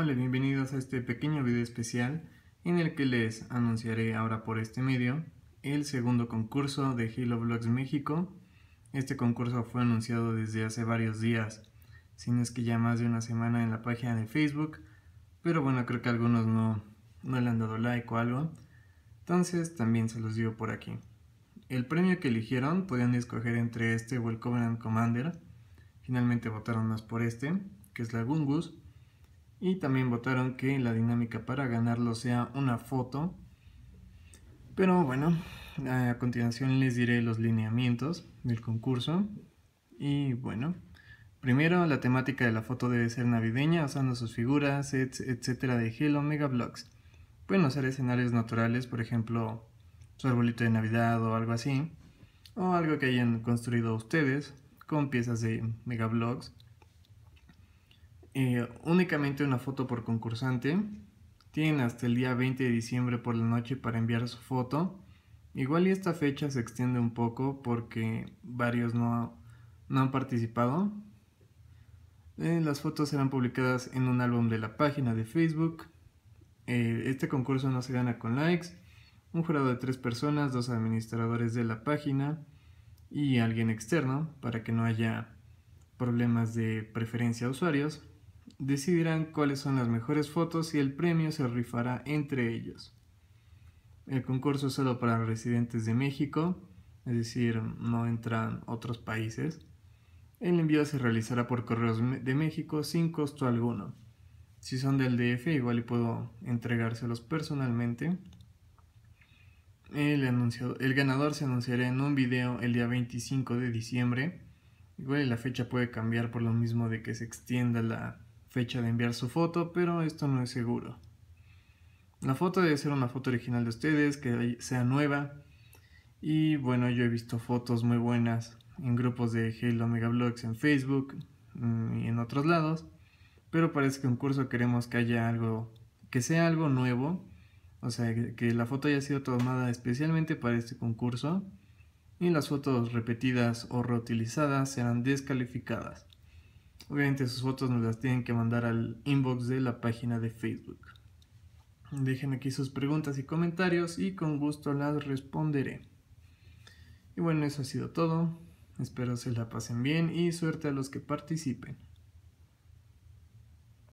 Hola, bienvenidos a este pequeño video especial en el que les anunciaré ahora por este medio el segundo concurso de Halo Vlogs México. Este concurso fue anunciado desde hace varios días, si no es que ya más de una semana en la página de Facebook, pero bueno, creo que algunos no, no le han dado like o algo, entonces también se los digo por aquí. El premio que eligieron podían escoger entre este o el Covenant Commander, finalmente votaron más por este, que es la Gungus, y también votaron que la dinámica para ganarlo sea una foto. Pero bueno, a continuación les diré los lineamientos del concurso. Y bueno, primero la temática de la foto debe ser navideña, usando sus figuras, sets, etcétera, de Hello Mega Pueden usar escenarios naturales, por ejemplo, su arbolito de Navidad o algo así, o algo que hayan construido ustedes con piezas de Mega eh, únicamente una foto por concursante. Tienen hasta el día 20 de diciembre por la noche para enviar su foto. Igual y esta fecha se extiende un poco porque varios no, han participado. Eh, las fotos serán publicadas en un álbum de la página de Facebook. Eh, este concurso no se gana con likes. Un jurado de tres personas, dos administradores de la página y alguien externo para que no haya problemas de preferencia a usuarios decidirán cuáles son las mejores fotos y el premio se rifará entre ellos. El concurso es solo para residentes de México, es decir, no entran otros países. El envío se realizará por correos de México sin costo alguno. Si son del DF, igual y puedo entregárselos personalmente. El, el ganador se anunciará en un video el día 25 de diciembre. Igual la fecha puede cambiar por lo mismo de que se extienda la, fecha de enviar su foto, pero esto no es seguro. La foto debe ser una foto original de ustedes, que sea nueva. Y bueno, yo he visto fotos muy buenas en grupos de Halo mega en Facebook mm, y en otros lados. Pero parece que un concurso queremos que haya algo, que sea algo nuevo. O sea, que la foto haya sido tomada especialmente para este concurso. Y las fotos repetidas o reutilizadas serán descalificadas. Obviamente sus fotos nos las tienen que mandar al inbox de la página de Facebook. Dejen aquí sus preguntas y comentarios y con gusto las responderé. Y bueno, eso ha sido todo. Espero se la pasen bien y suerte a los que participen.